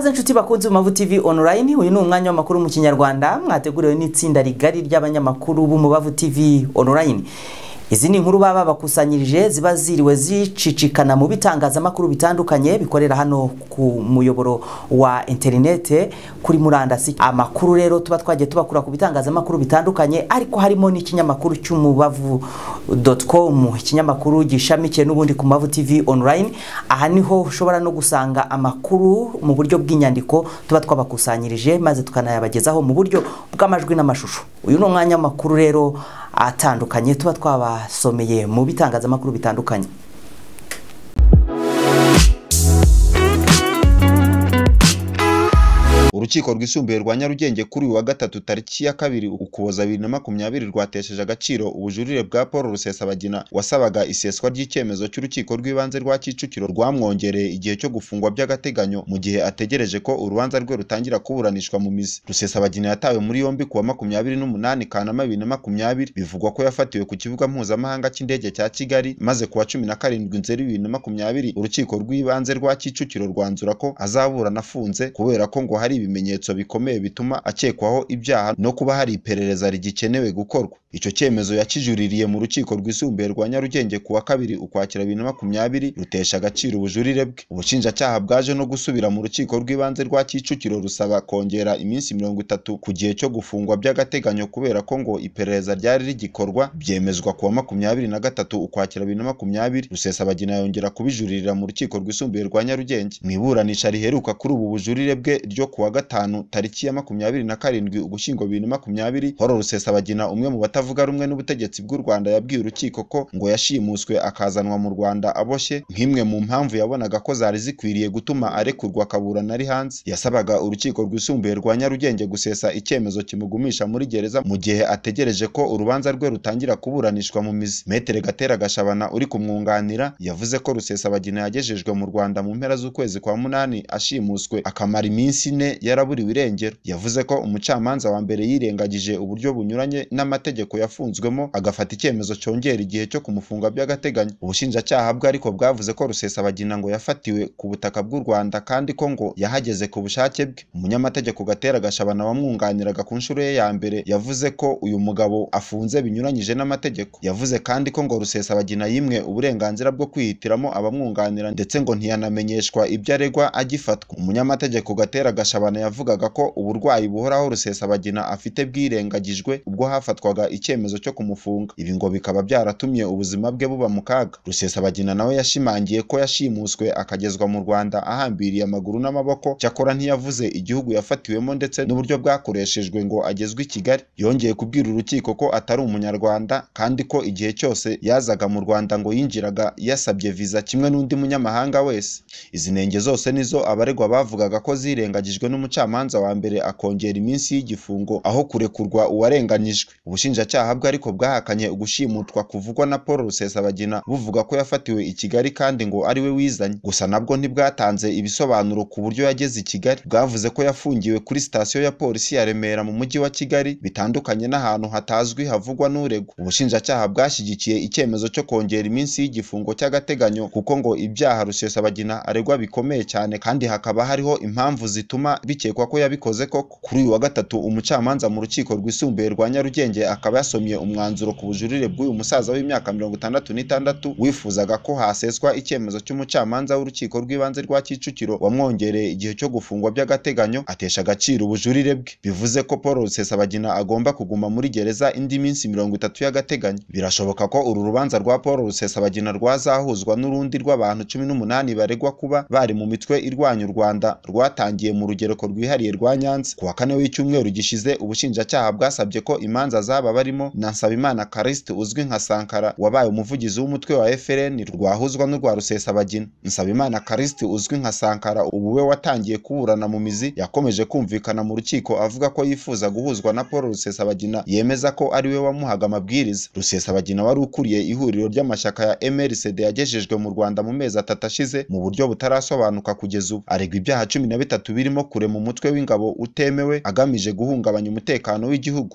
ikaze inshuti bakunze mavu tv online uyu ni umwanya w'amakuru mu kinyarwanda mwateguriwe n'itsinda rigari ry'abanyamakuru b'umubavu tv online izi ni inkuru baba bakusanyirije ziba ziriwe zicicikana mu bitangazamakuru bitandukanye bikorera hano ku muyoboro wa interinete kuri murandasi amakuru rero tuba twagiye tubakura ku bitangazamakuru bitandukanye ariko harimo n'ikinyamakuru cy'umubavu doti ikinyamakuru gishamikiye n'ubundi ku mavu tivi onurayini aha niho ushobora no gusanga amakuru mu buryo bw'inyandiko tuba twabakusanyirije maze tukanayabagezaho mu buryo bw'amajwi n'amashusho uyu ni umwanya w'amakuru rero atandukanye tuba twabasomeye mu bitangazamakuru bitandukanye Urukiko rwisumbuye rwa Nyarugenge kuri uyu wa Gatatu tariki ya kabiri Ukuboza bibiri na makumyabiri rwatesheje agaciro ubujurire bwa Paul Rusesabagina wasabaga iseswa ry'icyemezo cy'Urukiko rw'Ibanze rwa Kicukiro rwamwongereye igihe cyo gufungwa by'agateganyo mu gihe ategereje ko urubanza rwe rutangira kuburanishwa mu mizi. Rusesabagina yatawe muri yombi kuwa makumyabiri n'umunani Kanama bibiri na makumyabiri bivugwa ko yafatiwe ku kibuga mpuzamahanga cy'indege cya Kigali maze kuwa cumi na karindwi Nzeri bibiri na makumyabiri Urukiko rw'Ibanze rwa Kicukiro rwanzura ko azaburana afunze kubera ko ngo hari ibimenyetso ibimenyetso bikomeye bituma akekwaho ibyaha no kuba hari iperereza rigikenewe gukorwa. Icyo cyemezo yakijuririye mu Rukiko Rwisumbuye rwa Nyarugenge ku wa kabiri Ukwakira bibiri na makumyabiri rutesha agaciro ubujurire bwe. Ubushinjacyaha bwaje no gusubira mu Rukiko rw'Ibanze rwa Kicukiro rusaba kongera iminsi mirongo itatu ku gihe cyo gufungwa by'agateganyo kubera ko ngo iperereza ryari rigikorwa byemezwa ku wa makumyabiri na gatatu Ukwakira bibiri na makumyabiri. Rusesabagina yongera kubijuririra mu Rukiko Rwisumbuye rwa Nyarugenge mu iburanisha riheruka kuri ubu bujurire bwe ryo ku wa gatatu gatanu tariki ya makumyabiri na karindwi Ugushyingo bibiri na makumyabiri Hon Rusesabagina umwe mu batavuga rumwe n'ubutegetsi bw'u Rwanda yabwiye urukiko ko ngo yashimuswe akazanwa mu Rwanda aboshye nk'imwe mu mpamvu yabonaga ko zari zikwiriye gutuma arekurwa akaburana ari hanze yasabaga urukiko rwisumbuye rwa Nyarugenge gusesa icyemezo kimugumisha muri gereza mu gihe ategereje ko urubanza rwe rutangira kuburanishwa mu mizi Metere Gatera Gashabana uri kumwunganira yavuze ko Rusesabagina yagejejwe mu Rwanda mu mpera z'ukwezi kwa munani ashimuswe akamara iminsi ine yari yaraburiwe irengero yavuze ko umucamanza wa mbere yirengagije uburyo bunyuranye n'amategeko yafunzwemo agafata icyemezo cyongera igihe cyo kumufunga by'agateganyo ubushinjacyaha bwe ariko bwavuze ko rusesabagina ngo yafatiwe ku butaka bw'u rwanda kandi ko ngo yahageze ku bushake bwe umunyamategeko gatera gashabana wamwunganiraga ku nshuro ye ya mbere yavuze ko uyu mugabo afunze binyuranyije n'amategeko yavuze kandi ko ngo rusesabagina yimwe uburenganzira bwo kwihitiramo abamwunganira ndetse ngo ntiyanamenyeshwa ibyo aregwa agifatwa umunyamategeko gatera gashabana yavugaga ko uburwayi buhoraho Rusesa bagina afite bwirengagijwe ubwo hafatwaga icyemezo cyo kumufunga ibi ngo bikaba byaratumye ubuzima bwe buba mu kaga bagina nawe yashimangiye ko yashimuswe akagezwa mu Rwanda ahambiriye amaguru n'amaboko cyakora ntiyavuze igihugu yafatiwemo ndetse n'uburyo bwakoreshejwe ngo agezwe i Kigali yongeye kubwira urukiko ko atari umunyarwanda kandi ko igihe cyose yazaga mu Rwanda ngo yinjiraga yasabye viza kimwe n'undi munyamahanga wese izi nenge zose nizo abaregwa bavugaga ko zirengagijwe n'umuco umucamanza wa mbere akongera iminsi y'igifungo aho kurekurwa uwarenganyijwe ubushinjacyaha bwe ariko bwahakanye ugushimutwa kuvugwa na paul rusesabagina buvuga ko yafatiwe i kigali kandi ngo ari we wizanye gusa nabwo ntibwatanze ibisobanuro ku buryo yageze i kigali bwavuze ko yafungiwe kuri sitasiyo ya polisi ya remera mu mujyi wa kigali bitandukanye n'ahantu hatazwi havugwa n'uregwa ubushinjacyaha bwashyigikiye icyemezo cyo kongera iminsi y'igifungo cy'agateganyo kuko ngo ibyaha rusesabagina aregwa bikomeye cyane kandi hakaba hariho impamvu zituma bikekwa ko yabikoze ko kuri uyu wa gatatu umucamanza mu rukiko rwisumbuye rwa Nyarugenge akaba yasomye umwanzuro ku bujurire bw'uyu musaza w'imyaka mirongo itandatu n'itandatu wifuzaga ko haseswa icyemezo cy'umucamanza w'urukiko rw'ibanze rwa Kicukiro wamwongereye igihe cyo gufungwa by'agateganyo atesha agaciro ubujurire bwe bivuze ko Paul Rusesabagina agomba kuguma muri gereza indi minsi mirongo itatu y'agateganyo birashoboka ko uru rubanza rwa Paul Rusesabagina rwazahuzwa n'urundi rw'abantu cumi n'umunani baregwa kuba bari mu mitwe irwanya u Rwanda rwatangiye mu rugereko rwihariye rwa Nyanza ku wa kane w'icyumweru gishize ubushinjacyaha bwasabye ko imanza z'aba barimo na Nsabimana Callixte uzwi nka Sankara wabaye umuvugizi w'umutwe wa FLN rwahuzwa n'urwa Rusesabagina Nsabimana Callixte uzwi nka Sankara ubu we watangiye kuburana mu mizi yakomeje kumvikana mu rukiko avuga ko yifuza guhuzwa na Paul Rusesabagina yemeza ko ari we wamuhaga amabwiriza Rusesabagina wari ukuriye ihuriro ry'amashyaka ya MLCD yagejejwe mu Rwanda mu mezi atatu ashize mu buryo butarasobanuka kugeza ubu aregwa ibyaha cumi na bitatu birimo kurema mutwe w'ingabo utemewe agamije guhungabanya umutekano w'igihugu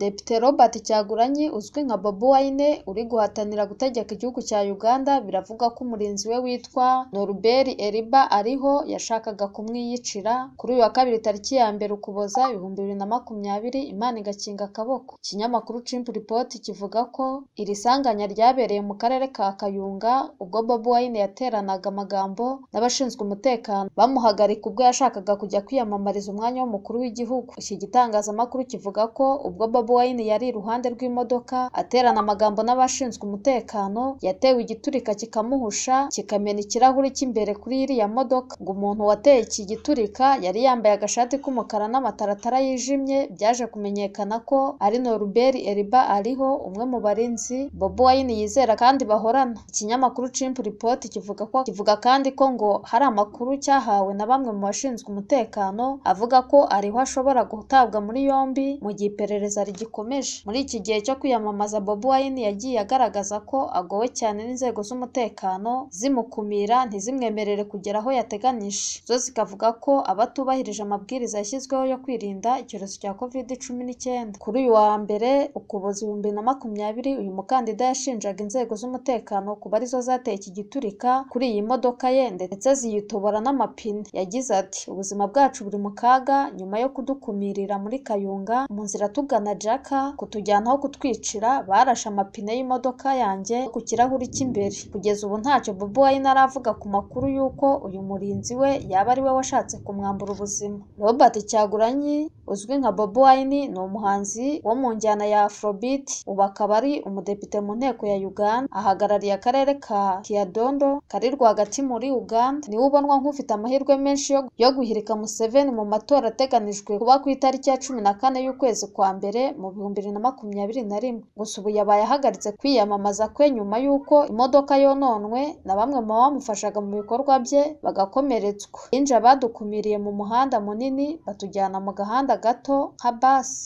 Depite Robert Cyagulanyi uzwi nka Bobo Wine uri guhatanira gutegeka igihugu cya Uganda biravugwa ko umurinzi we witwa Norbert Eliba ariho yashakaga kumwiyicira kuri uyu wa kabiri tariki ya mbere Ukuboza ibihumbi bibiri na makumyabiri Imana igakinga akaboko. Ikinyamakuru Chimp Report kivuga ko iri sanganya ryabereye mu karere ka Kayunga ubwo Bobi Wine yateranaga amagambo n'abashinzwe umutekano bamuhagarika ubwo yashakaga kujya kwiyamamariza umwanya w'umukuru w'igihugu. Iki gitangazamakuru kivuga ko ubwo Bobi Bobi Wine yari iruhande rw'imodoka aterana amagambo n'abashinzwe umutekano yatewe igiturika kikamuhusha kikamena ikirahuri cy'imbere kuri iriya modoka ngo umuntu wateye iki giturika yari yambaye agashati k'umukara n'amataratara yijimye byaje kumenyekana ko ari Norbert Eliba Ariho umwe mu barinzi Bobi Wine yizera kandi bahorana ikinyamakuru Chimp Report kivuga ko kivuga kandi ko ngo hari amakuru cyahawe na bamwe mu bashinzwe umutekano avuga ko Ariho ashobora gutabwa muri yombi mu gihe iperereza gikomeje muri iki gihe cyo kwiyamamaza Bobi Wine yagiye agaragaza ko agowe cyane n'inzego z'umutekano zimukumira ntizimwemerere kugera aho yateganyije zo zikavuga ko abatubahirije amabwiriza yashyizweho yo kwirinda icyorezo cya covid cumi n'icyenda kuri uyu wa mbere ukuboza ibihumbi na makumyabiri uyu mukandida yashinjaga inzego z'umutekano kuba arizo zateye iki giturika kuri iyi modoka ye ndetse ziyitobora n'amapine yagize ati ubuzima bwacu buri mu kaga nyuma yo kudukumirira muri Kayonga mu nzira tugana jaka kutujyana aho kutwicira barashe amapine y'imodoka yanjye ku kirahuri cy'imbere kugeza ubu ntacyo Bobo wine aravuga ku makuru y'uko uyu murinzi we yaba ari we washatse kumwambura ubuzima Robert Cyagulanyi uzwi nka Bobo wine ni umuhanzi wo mu njyana ya Afrobeat ubu akaba ari umudepite mu nteko ya Uganda ahagarariye akarere ka Kiadondo kari rwagati muri Uganda niwe ubonwa nk'ufite amahirwe menshi yo guhirika Museveni mu matora ateganijwe kuba ku itariki ya cumi na kane y'ukwezi kwa mbere mu bihumbi bibiri na makumyabiri na rimwe gusa ubu yabaye ahagaritse kwiyamamaza kwe nyuma y'uko imodoka yononwe na bamwe mu bamufashaga mu bikorwa bye bagakomeretswa binji badukumiriye mu muhanda munini batujyana mu gahanda gato nka basi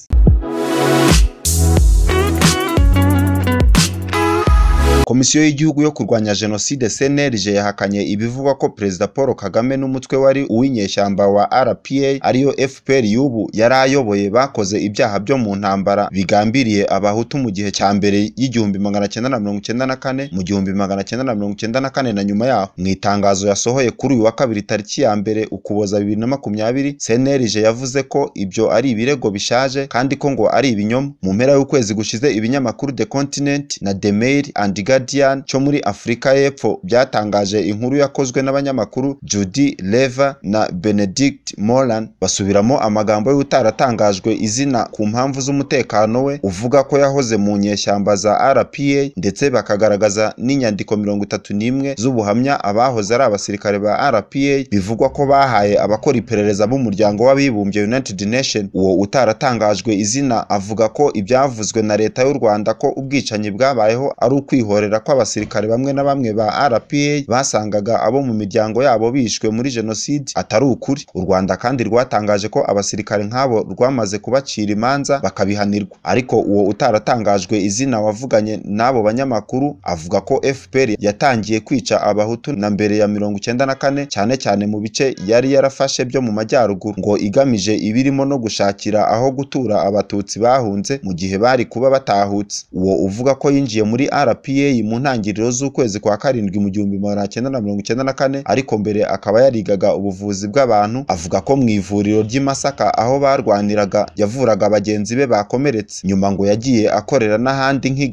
Komisiyo y'Igihugu yo kurwanya Jenoside (CNLG) yahakanye ibivugwa ko Perezida Paul Kagame n'umutwe wari uw'inyeshyamba wa RPA ariyo FPR y'ubu yari ayoboye bakoze ibyaha byo mu ntambara bigambiriye Abahutu mu gihe cya mbere y'igihumbi magana cyenda na mirongo icyenda na kane mu gihumbi magana cyenda na mirongo icyenda na kane na nyuma yaho. Mu itangazo yasohoye kuri uyu wa kabiri tariki ya mbere Ukuboza bibiri na makumyabiri, CNLG yavuze ko ibyo ari ibirego bishaje kandi ko ngo ari ibinyoma. Mu mpera y'ukwezi gushize ibinyamakuru The Continent na The Mail and Guardian Guardian cyo muri Afurika y'Epfo byatangaje inkuru yakozwe n'abanyamakuru Judy Lever na Benedict Moran basubiramo amagambo y'utaratangajwe izina ku mpamvu z'umutekano we uvuga ko yahoze mu nyeshyamba za RPA ndetse bakagaragaza n'inyandiko mirongo itatu n'imwe z'ubuhamya abahoze ari abasirikare ba RPA bivugwa ko bahaye abakora iperereza b'umuryango w'abibumbye United Nation uwo utaratangajwe izina avuga ko ibyavuzwe na leta y'u Rwanda ko ubwicanyi bwabayeho ari ukwihorera badusobanurira ko abasirikare bamwe na bamwe ba RPA basangaga abo mu miryango yabo bishwe muri Jenoside atari ukuri u Rwanda kandi rwatangaje ko abasirikare nk'abo rwamaze kubacira imanza bakabihanirwa ariko uwo utaratangajwe izina wavuganye n'abo banyamakuru avuga ko FPR yatangiye kwica abahutu na mbere ya mirongo icyenda na kane cyane cyane mu bice yari yarafashe byo mu majyaruguru ngo igamije ibirimo no gushakira aho gutura abatutsi bahunze mu gihe bari kuba batahutse uwo uvuga ko yinjiye muri RPA Day mu ntangiriro z'ukwezi kwa karindwi mu gihumbi magana cyenda na mirongo icyenda na kane ariko mbere akaba yarigaga ubuvuzi bw'abantu avuga ko mu ivuriro ry'i Masaka aho barwaniraga yavuraga bagenzi be bakomeretse nyuma ngo yagiye akorera n'ahandi nk'i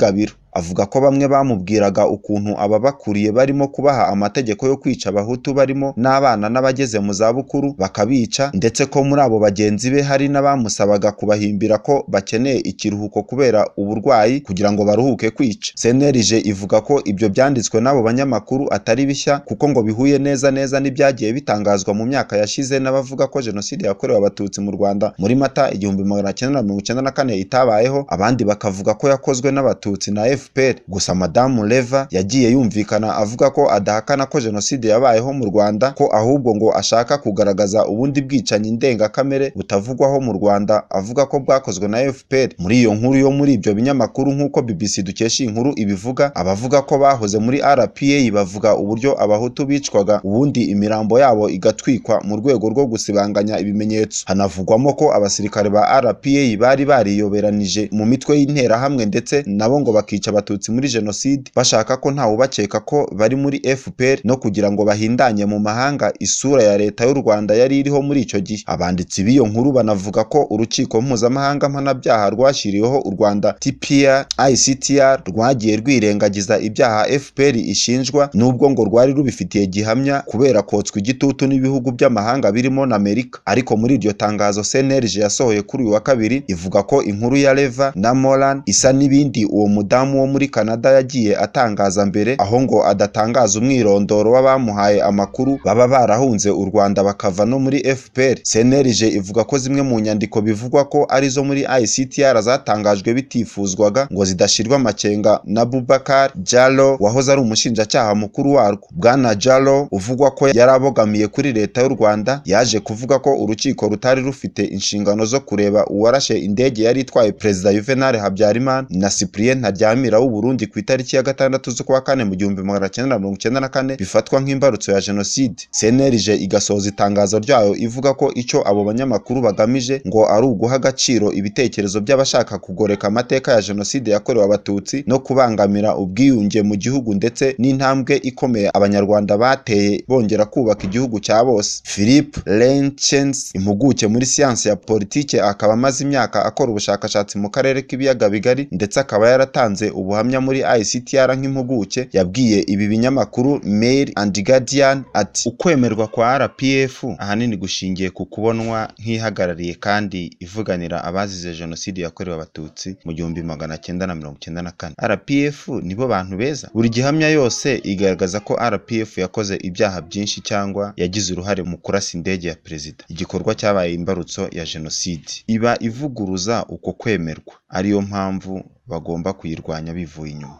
Avuga ko bamwe bamubwiraga ukuntu ababakuriye barimo kubaha amategeko yo kwica Abahutu barimo n'abana n'abageze mu zabukuru bakabica ndetse ko muri abo bagenzi be hari n'abamusabaga kubahimbira ko bakeneye ikiruhuko kubera uburwayi kugira ngo baruhuke kwica. cnlg ivuga ko ibyo byanditswe n'abo banyamakuru atari bishya kuko ngo bihuye neza neza n'ibyagiye bitangazwa mu myaka yashize n'abavuga ko Jenoside yakorewe Abatutsi mu Rwanda muri Mata igihumbi magana cyenda na mirongo icyenda na kane itabayeho, abandi bakavuga ko yakozwe n'Abatutsi na FPR fpr gusa madamu leva yagiye yumvikana avuga ko adahakana ko jenoside yabayeho mu rwanda ko ahubwo ngo ashaka kugaragaza ubundi bwicanyi ndengakamere butavugwaho mu rwanda avuga ko bwakozwe na fpr muri iyo nkuru yo muri ibyo binyamakuru nk'uko bbc dukesha inkuru ibivuga abavuga ko bahoze muri rpa bavuga uburyo abahutu bicwaga ubundi imirambo yabo igatwikwa mu rwego rwo gusibanganya ibimenyetso hanavugwamo ko abasirikare ba rpa bari bariyoberanije mu mitwe y'interahamwe ndetse nabo ngo bakica abatutsi muri jenoside bashaka ko ntawubakeka ko bari muri fpr no kugira ngo bahindanye mu mahanga isura ya leta y'u rwanda yari iriho muri icyo gihe abanditsi b'iyo nkuru banavuga ko urukiko mpuzamahanga mpanabyaha rwashyiriweho u rwanda tpr ictr rwagiye rwirengagiza ibyaha fpr ishinjwa n'ubwo ngo rwari rubifitiye gihamya kubera kotswa igitutu n'ibihugu by'amahanga birimo na amerika ariko muri iryo tangazo cnlg yasohoye kuri uyu wa kabiri ivuga ko inkuru ya leva na moran isa n'ibindi uwo mudamu wo muri Canada yagiye atangaza mbere aho ngo adatangaza umwirondoro w'abamuhaye amakuru baba barahunze u Rwanda bakava no muri FPR CNLG ivuga ko zimwe mu nyandiko bivugwa ko ari zo muri ICTR zatangajwe bitifuzwaga ngo zidashirwa amakenga na Boubacar Jalo wahoze ari umushinjacyaha mukuru warwo Bwana Jalo uvugwa ko yari abogamiye kuri leta y'u Rwanda yaje kuvuga ko urukiko rutari rufite inshingano zo kureba uwarashe indege yari itwaye Perezida Juvenal Habyarimana na Cyprien Ntaryamira w'u Burundi ku itariki ya gatandatu z'ukwa kane mu gihumbi magana cyenda mirongo cyenda na kane bifatwa nk'imbarutso ya jenoside cnlg igasoza itangazo ryayo ivuga ko icyo abo banyamakuru bagamije ngo ari uguha agaciro ibitekerezo by'abashaka kugoreka amateka ya jenoside yakorewe abatutsi no kubangamira ubwiyunge mu gihugu ndetse n'intambwe ikomeye abanyarwanda bateye bongera kubaka igihugu cya bose philip lenchens impuguke muri siyansi ya politiki akaba amaze imyaka akora ubushakashatsi mu karere k'ibiyaga bigari ndetse akaba yaratanze ubuhamya muri ICTR nk'impuguke yabwiye ibi binyamakuru Mail and Guardian ati ukwemerwa kwa RPF ahanini gushingiye ku kubonwa nk'ihagarariye kandi ivuganira abazize Jenoside yakorewe Abatutsi mu gihumbi magana cyenda na mirongo cyenda na kane RPF nibo bantu beza buri gihamya yose igaragaza ko RPF yakoze ibyaha byinshi cyangwa yagize uruhare mu kurasa indege ya perezida igikorwa cyabaye imbarutso ya jenoside iba ivuguruza uko kwemerwa ariyo mpamvu bagomba kuyirwanya bivuye inyuma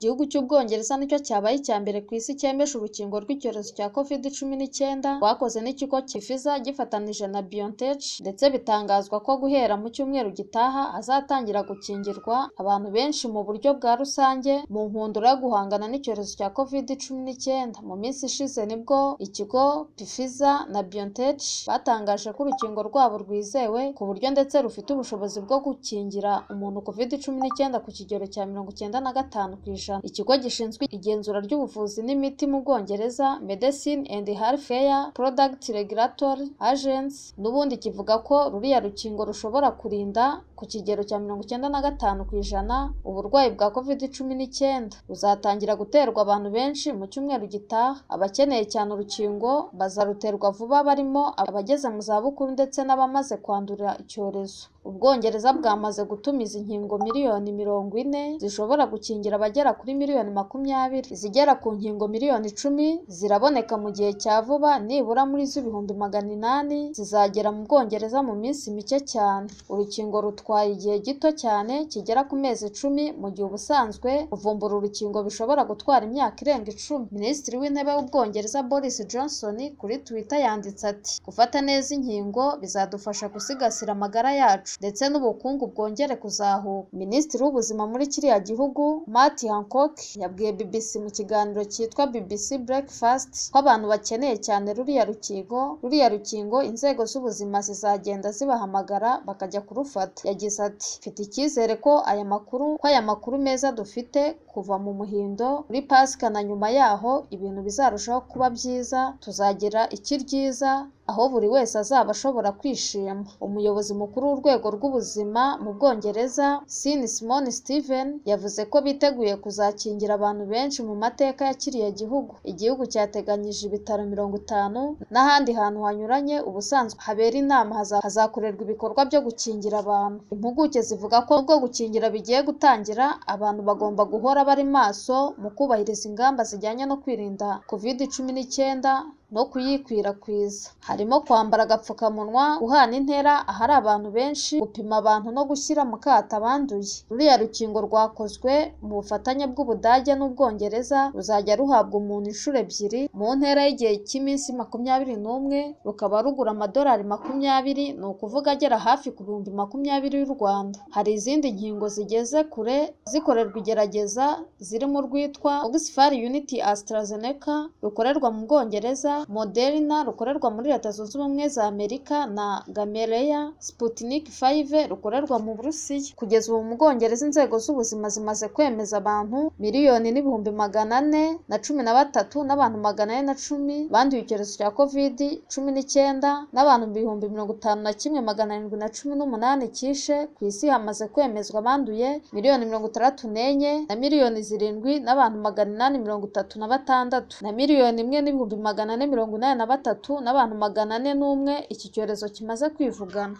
Igihugu cy'Ubwongereza nicyo cyabaye icya mbere ku isi cyemeje urukingo rw'icyorezo cya Covid cumi n'icyenda rwakoze n'ikigo kifiza gifatanije na BioNTech ndetse bitangazwa ko guhera mu cyumweru gitaha azatangira gukingirwa abantu benshi mu buryo bwa rusange mu nkundura yo guhangana n'icyorezo cya Covid cumi n'icyenda. Mu minsi ishize nibwo ikigo pifiza na BioNTech batangaje ko urukingo rwabo rwizewe ku buryo ndetse rufite ubushobozi bwo gukingira umuntu Covid cumi n'icyenda ku kigero cya mirongo icyenda na gatanu ku ijana. irushanwa ikigo gishinzwe igenzura ry'ubuvuzi n'imiti mu bwongereza medecine and healthcare product regulatory agency n'ubundi kivuga ko ruriya rukingo rushobora kurinda ku kigero cya mirongo icyenda na gatanu ku ijana uburwayi bwa covid cumi n'icyenda buzatangira guterwa abantu benshi mu cyumweru gitaha abakeneye cyane urukingo bazaruterwa vuba barimo abageze mu zabukuru ndetse n'abamaze kwandurira icyorezo ubwongereza bwamaze gutumiza inkingo miliyoni mirongo ine zishobora gukingira abagera kuri miliyoni makumyabiri izigera ku nkingo miliyoni icumi ziraboneka mu gihe cya vuba nibura muri z'ibihumbi magana inani zizagera mu bwongereza mu minsi mike cyane urukingo rutwa bitwaye igihe gito cyane kigera ku mezi icumi mu gihe ubusanzwe kuvumbura urukingo bishobora gutwara imyaka irenga icumi minisitiri w'intebe w'ubwongereza boris johnson kuri twitter yanditse ati gufata neza inkingo bizadufasha gusigasira amagara yacu ndetse n'ubukungu bwongere kuzahuka minisitiri w'ubuzima muri kiriya gihugu Matt Hancock yabwiye BBC mu kiganiro cyitwa BBC Breakfast ko abantu bakeneye cyane ruriya rukingo ruriya rukingo inzego z'ubuzima zizagenda zibahamagara bakajya kurufata yagize ati mfite icyizere ko aya makuru ko aya makuru meza dufite kuva mu muhindo muri pasika na nyuma yaho ibintu bizarushaho kuba byiza tuzagira iki ryiza aho buri wese azaba ashobora kwishima umuyobozi mukuru w'urwego rw'ubuzima mu bwongereza sin Simon steven yavuze ko biteguye kuzakingira abantu benshi mu mateka ya kiriya gihugu igihugu cyateganyije ibitaro mirongo itanu n'ahandi hantu hanyuranye ubusanzwe habera inama hazakorerwa ibikorwa byo gukingira abantu impuguke zivuga ko ubwo gukingira bigiye gutangira abantu bagomba guhora bari maso mu kubahiriza ingamba zijyanye no kwirinda covid cumi n'icyenda no kuyikwirakwiza harimo kwambara agapfukamunwa guhana intera ahari abantu benshi gupima abantu no gushyira mu kato abanduye ruriya rukingo rwakozwe mu bufatanye bw'ubudage n'ubwongereza ruzajya ruhabwa umuntu inshuro ebyiri mu ntera y'igihe cy'iminsi makumyabiri n'umwe rukaba rugura amadolari makumyabiri ni ukuvuga agera hafi ku bihumbi makumyabiri y'u rwanda hari izindi nkingo zigeze kure zikorerwa igerageza ziri mu rwitwa ogisifari yuniti asitarazeneka rukorerwa mu bwongereza Moderna rukorerwa muri leta zunze ubumwe za amerika na gamaleya sputnik 5 rukorerwa mu burusiya kugeza ubu mu bwongereza inzego z'ubuzima zimaze kwemeza abantu miliyoni n'ibihumbi magana ane na cumi na batatu n'abantu magana ane na cumi banduye icyorezo cya covid cumi n'icyenda n'abantu ibihumbi mirongo itanu na kimwe magana arindwi na cumi n'umunani kishe ku isi hamaze kwemezwa banduye miliyoni mirongo itandatu n'enye na miliyoni zirindwi n'abantu magana inani mirongo itatu na batandatu na miliyoni imwe n'ibihumbi magana ane mirongo inani na batatu n'abantu magana ane n'umwe iki cyorezo kimaze kwivugana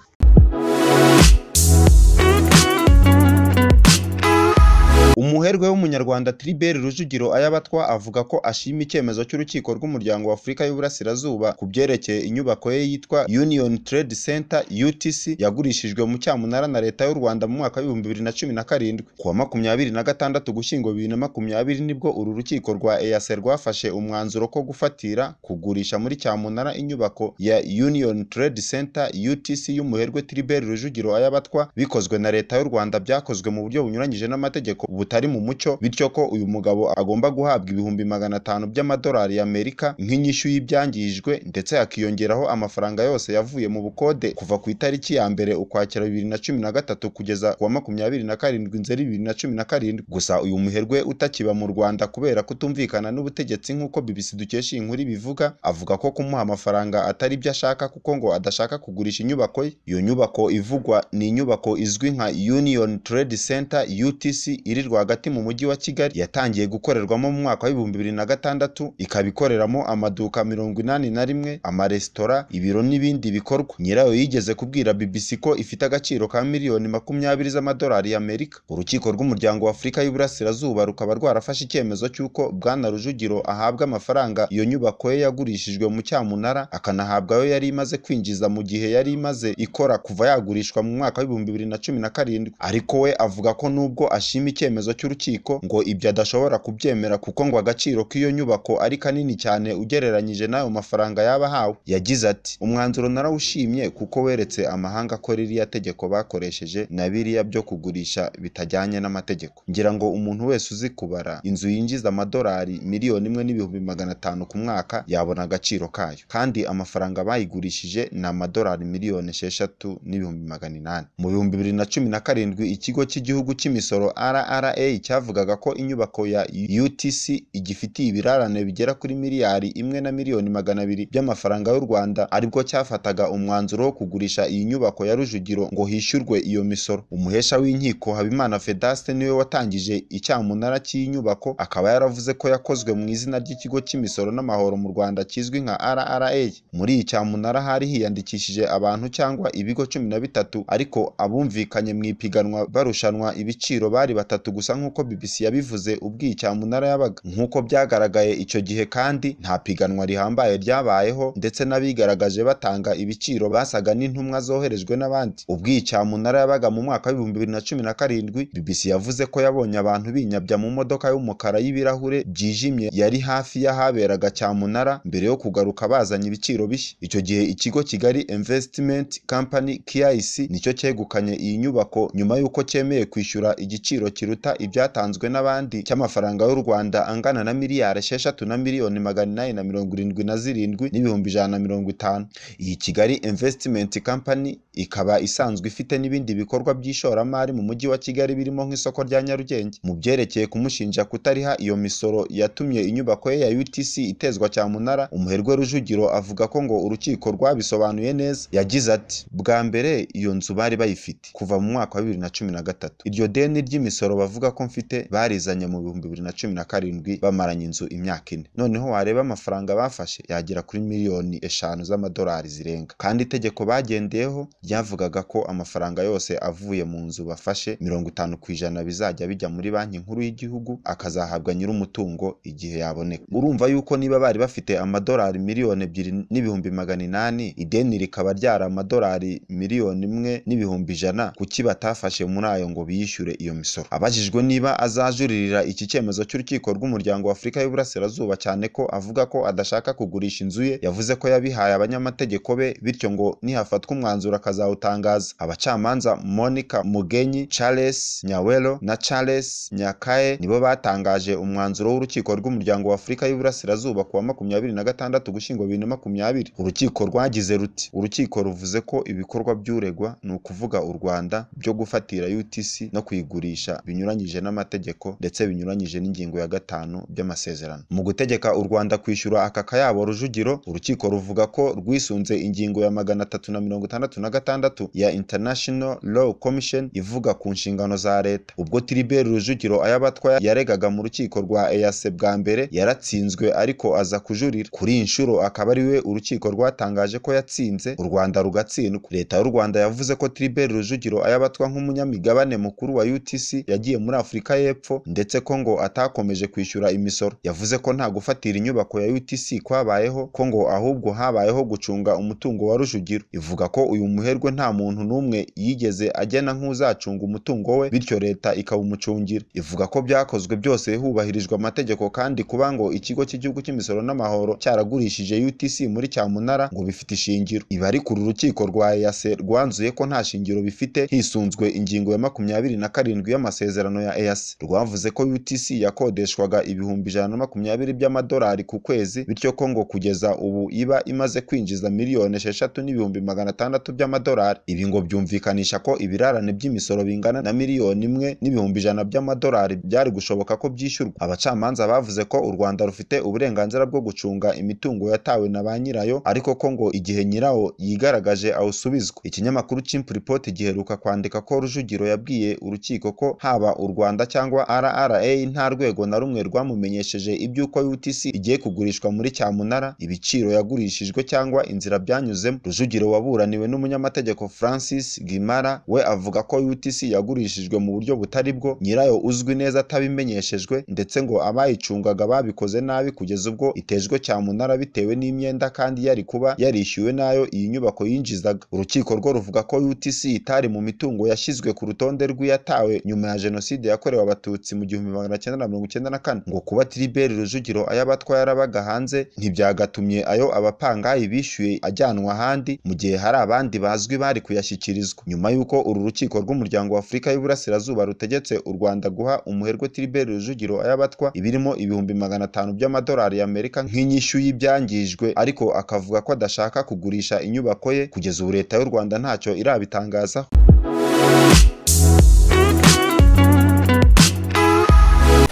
Umuherwe w'Umunyarwanda Tribert Rujugiro Ayabatwa avuga ko ashima icyemezo cy'Urukiko rw'Umuryango w'Afurika y'Uburasirazuba ku byerekeye inyubako ye yitwa Union Trade Center (UTC) yagurishijwe mu cyamunara na Leta y'u Rwanda mu mwaka w'ibihumbi bibiri na cumi na karindwi. Ku wa makumyabiri na gatandatu Ugushyingo bibiri na makumyabiri nibwo uru rukiko rwa EAC rwafashe umwanzuro ko gufatira kugurisha muri cyamunara inyubako ya Union Trade Center (UTC) y'umuherwe Tribert Rujugiro Ayabatwa bikozwe na Leta y'u Rwanda byakozwe mu buryo bunyuranyije n'amategeko ubu butari mu mucyo bityo ko uyu mugabo agomba guhabwa ibihumbi magana atanu by'amadolari y'Amerika nk'inyishyu y'ibyangijwe ndetse hakiyongeraho amafaranga yose yavuye mu bukode kuva ku itariki ya mbere Ukwakira bibiri na cumi na gatatu kugeza ku wa makumyabiri na karindwi Nzeri bibiri na cumi na karindwi gusa uyu muherwe utakiba mu Rwanda kubera kutumvikana n'ubutegetsi nk'uko BBC dukesha iyi nkuru ibivuga avuga ko kumuha amafaranga atari byo ashaka kuko ngo adashaka kugurisha inyubako ye iyo nyubako ivugwa ni inyubako izwi nka Union Trade Center UTC irirwa rwagati mu mujyi wa Kigali yatangiye gukorerwamo mu mwaka w'ibihumbi bibiri na gatandatu ikaba ikoreramo amaduka mirongo inani na rimwe amaresitora ibiro n'ibindi bikorwa nyirayo yigeze kubwira BBC ko ifite agaciro ka miliyoni makumyabiri z'amadolari y'Amerika urukiko rw'umuryango wa Afurika y'Iburasirazuba rukaba rwarafashe icyemezo cy'uko Bwana Rujugiro ahabwa amafaranga iyo nyubako ye yagurishijwe mu cyamunara akanahabwa ayo yari imaze kwinjiza mu gihe yari imaze ikora kuva yagurishwa mu mwaka w'ibihumbi bibiri na cumi na karindwi ariko we avuga ko nubwo ashima icyemezo icyemezo cy'urukiko ngo ibyo adashobora kubyemera kuko ngo agaciro k'iyo nyubako ari kanini cyane ugereranyije n'ayo mafaranga yaba ahawe yagize ati umwanzuro narawushimye kuko weretse amahanga ko ririya tegeko bakoresheje na biriya byo kugurisha bitajyanye n'amategeko ngira ngo umuntu wese uzi kubara inzu yinjiza amadolari miliyoni imwe n'ibihumbi magana atanu ku mwaka yabona agaciro kayo kandi amafaranga bayigurishije ni amadolari miliyoni esheshatu n'ibihumbi magana inani mu bihumbi bibiri na cumi na karindwi ikigo cy'igihugu cy'imisoro rra RNA cyavugaga ko inyubako ya UTC igifitiye ibirarane bigera kuri miliyari imwe na miliyoni magana abiri by'amafaranga y'u Rwanda aribwo cyafataga umwanzuro wo kugurisha iyi nyubako ya Rujugiro ngo hishyurwe iyo misoro umuhesha w'inkiko Habimana Vedaste niwe watangije icyamunara cy'iyi nyubako akaba yaravuze ko yakozwe mu izina ry'ikigo cy'imisoro n'amahoro mu Rwanda kizwi nka RRA muri iyi cyamunara hari hiyandikishije abantu cyangwa ibigo cumi na bitatu ariko abumvikanye mu ipiganwa barushanwa ibiciro bari batatu gusa nk'uko BBC yabivuze ubwica mu yabaga nk'uko byagaragaye icyo gihe kandi nta piganwa rihambaye ryabayeho ndetse n'abigaragaje batanga ibiciro basaga n'intumwa zoherejwe n'abandi ubwica mu yabaga mu mwaka w'ibihumbi bibiri na cumi na karindwi BBC yavuze ko yabonye abantu binyabya mu modoka y'umukara y'ibirahure byijimye yari hafi y'ahaberaga cyamunara mbere yo kugaruka bazanye ibiciro bishya icyo gihe ikigo kigali investment company KIC nicyo cyegukanye iyi nyubako nyuma y'uko cyemeye kwishyura igiciro kiruta gufata ibyatanzwe n'abandi cy'amafaranga y'u Rwanda angana na miliyari esheshatu na miliyoni magana inani na mirongo irindwi na zirindwi n'ibihumbi ijana na mirongo itanu iyi Kigali Investment Company ikaba isanzwe ifite n'ibindi bikorwa by'ishoramari mu mujyi wa Kigali birimo nk'isoko rya Nyarugenge mu byerekeye kumushinja kutariha iyo misoro yatumye inyubako ye ya UTC itezwa cyamunara umuherwe Rujugiro avuga ko ngo urukiko rwabisobanuye neza yagize ati bwa mbere iyo nzu bari bayifite kuva mu mwaka wa bibiri na cumi na gatatu iryo deni ry'imisoro bavuga kuvuga ko mfite barizanye mu bihumbi bibiri na cumi na karindwi bamaranye inzu imyaka ine noneho wareba amafaranga bafashe yagera kuri miliyoni eshanu z'amadolari zirenga kandi itegeko bagendeyeho ryavugaga ko amafaranga yose avuye mu nzu bafashe mirongo itanu ku ijana bizajya bijya muri banki nkuru y'igihugu akazahabwa nyir'umutungo igihe yaboneka urumva yuko niba bari bafite amadolari miliyoni ebyiri n'ibihumbi magana inani ideni rikaba ryari amadolari miliyoni imwe n'ibihumbi ijana kuki batafashe muri ayo ngo biyishyure iyo misoro abajije Abajijwe niba azajuririra iki cyemezo cy'Urukiko rw'Umuryango w'Afurika y'Uburasirazuba cyane ko avuga ko adashaka kugurisha inzu ye yavuze ko yabihaye abanyamategeko be bityo ngo nihafatwa umwanzuro akazawutangaza abacamanza Monica Mugenyi Charles Nyawero na Charles Nyakaye nibo batangaje umwanzuro w'Urukiko rw'Umuryango w'Afurika y'Uburasirazuba kuwa makumyabiri na gatandatu Ugushyingo bibiri na makumyabiri urukiko rwagize ruti urukiko ruvuze ko ibikorwa by'uregwa ni ukuvuga u Rwanda byo gufatira UTC no kuyigurisha binyuranye binyuranyije n'amategeko ndetse binyuranyije n'ingingo ya gatanu by'amasezerano mu gutegeka u rwanda kwishyura aka kayabo rujugiro urukiko ruvuga ko rwisunze ingingo ya magana atatu na mirongo itandatu na gatandatu ya international law commission ivuga ku nshingano za leta ubwo tiriberi rujugiro ayabatwa yaregaga mu rukiko rwa eyase bwa mbere yaratsinzwe ariko aza kujurira kuri iyi nshuro akaba we urukiko rwatangaje ko yatsinze u rwanda rugatsindwa leta y'u rwanda yavuze ko tiriberi rujugiro ayabatwa nk'umunyamigabane mukuru wa utc yagiye mu muri Afurika y'Epfo ndetse ko ngo atakomeje kwishyura imisoro yavuze ko nta gufatira inyubako ya UTC kwabayeho ko ngo ahubwo habayeho gucunga umutungo wa Rujugiro ivuga ko uyu muherwe nta muntu n'umwe yigeze agena nk'uzacunga umutungo we bityo leta ikawumucungira ivuga ko byakozwe byose hubahirijwe amategeko kandi kuba ngo ikigo cy'igihugu cy'imisoro n'amahoro cyaragurishije UTC muri cyamunara ngo bifite ishingiro ibi ariko uru rukiko rwa EAC rwanzuye ko nta shingiro bifite hisunzwe ingingo ya makumyabiri na karindwi y'amasezerano masezerano ya EAC rwavuze ko UTC yakodeshwaga ibihumbi ijana na makumyabiri by'amadolari ku kwezi bityo ko ngo kugeza ubu iba imaze kwinjiza miliyoni esheshatu n'ibihumbi magana atandatu by'amadolari ibi ngo byumvikanisha ko ibirarane by'imisoro bingana na miliyoni imwe n'ibihumbi ijana by'amadolari byari gushoboka ko byishyurwa abacamanza bavuze ko u Rwanda rufite uburenganzira bwo gucunga imitungo yatawe na ba nyirayo ariko ko ngo igihe nyirawo yigaragaje awusubizwa ikinyamakuru Chimp Report giheruka kwandika ko Rujugiro yabwiye urukiko ko haba u Rwanda cyangwa RRA nta rwego na rumwe rwamumenyesheje iby'uko UTC igiye kugurishwa muri cyamunara ibiciro yagurishijwe cyangwa inzira byanyuzemo Rujugiro waburaniwe n'umunyamategeko Francis Gimara we avuga ko UTC yagurishijwe mu buryo butari bwo nyirayo uzwi neza atabimenyeshejwe ndetse ngo abayicungaga babikoze nabi kugeza ubwo itejwe cyamunara bitewe n'imyenda kandi yari kuba yarishyuwe nayo iyi nyubako yinjizaga urukiko rwo ruvuga ko UTC itari mu mitungo yashyizwe ku rutonde rw'iyatawe nyuma ya jenoside Jenoside yakorewe Abatutsi mu gihumbi magana cyenda na mirongo icyenda na kane ngo kuba Tribert Rujugiro ayabatwa yarabaga hanze ntibyagatumye ayo abapangayi bishyuye ajyanwa ahandi mu gihe hari abandi bazwi bari kuyashyikirizwa nyuma y'uko uru rukiko rw'Umuryango w'Afurika y'Iburasirazuba rutegetse u Rwanda guha umuherwe Tribert Rujugiro ayabatwa ibirimo ibihumbi magana atanu by'amadolari y'Amerika nk'inyishyu y'ibyangijwe ariko akavuga ko adashaka kugurisha inyubako ye kugeza ubu leta y'u Rwanda ntacyo irabitangazaho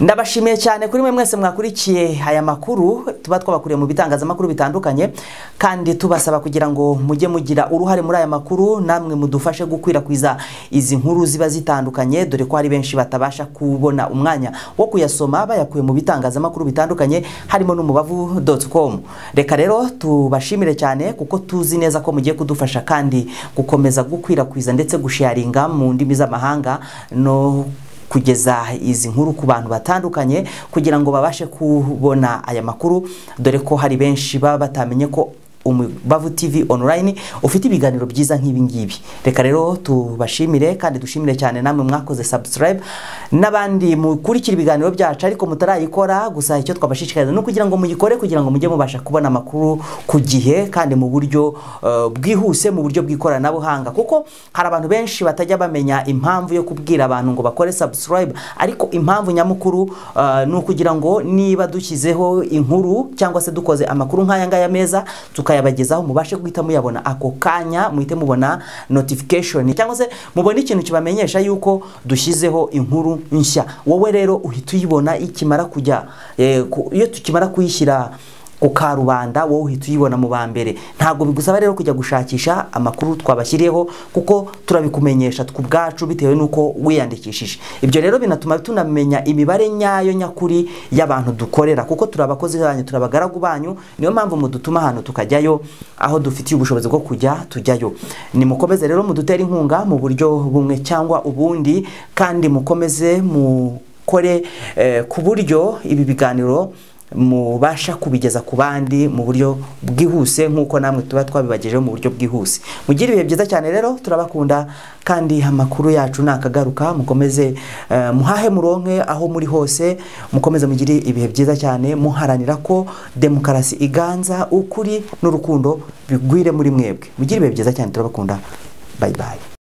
ndabashimiye cyane kuri mwe mwese mwakurikiye aya makuru tuba twabakuriye mu bitangazamakuru bitandukanye kandi tubasaba kugira ngo mujye mugira uruhare muri aya makuru namwe mudufashe gukwirakwiza izi nkuru ziba zitandukanye dore ko hari benshi batabasha kubona umwanya wo kuyasoma bayakuye mu bitangazamakuru bitandukanye harimo n'umubavu doti komu reka rero tubashimire cyane kuko tuzi neza ko mugiye kudufasha kandi gukomeza gukwirakwiza ndetse gusharinga mu ndimi z'amahanga no kugeza izi nkuru ku bantu batandukanye kugira ngo babashe kubona aya makuru dore ko hari benshi baba batamenye ko umubavu tv online ufite ibiganiro byiza nk'ibi ngibi reka rero tubashimire kandi dushimire cyane namwe mwakoze subscribe n'abandi mukurikira ibiganiro byacu ariko mutarayikora gusa icyo twabashishikariza ni ukugira ngo muyikore kugira ngo mujye mubasha kubona amakuru ku gihe kandi mu buryo eh, bwihuse mu buryo bw'ikoranabuhanga kuko hari abantu benshi batajya bamenya impamvu yo kubwira abantu ngo bakore subscribe ariko impamvu nyamukuru uh, ni ukugira ngo niba dushyizeho inkuru cyangwa se dukoze amakuru nk'aya ngaya meza tukaya bayabagezaho mubashe guhita muyabona ako kanya muhite mubona notification cyangwa se mubona ikintu kibamenyesha yuko dushyizeho inkuru nshya wowe rero uhita uyibona ikimara kujya eh, iyo tukimara kuyishyira ku karubanda wowe uhita uyibona mu ba mbere ntabwo bigusaba rero kujya gushakisha amakuru twabashyiriyeho kuko turabikumenyesha bwacu bitewe n'uko wiyandikishije ibyo rero binatuma tunamenya imibare nyayo nyakuri y'abantu dukorera kuko turi abakozi banyu turi abagaragu banyu niyo mpamvu mudutuma ahantu tukajyayo aho dufitiye ubushobozi bwo kujya tujyayo nimukomeze rero mudutere inkunga mu buryo bumwe cyangwa ubundi kandi mukomeze mukore eh, ku buryo ibi biganiro mubasha kubigeza ku bandi mu buryo bwihuse nk'uko namwe tuba twabibagejeho mu buryo bwihuse mugire ibihe byiza cyane rero turabakunda kandi amakuru yacu ni akagaruka mukomeze eh, muhahe muronke aho muri hose mukomeze mugire ibihe byiza cyane muharanira ko demokarasi iganza ukuri n'urukundo bigwire muri mwebwe mugire ibihe byiza cyane turabakunda bayibaye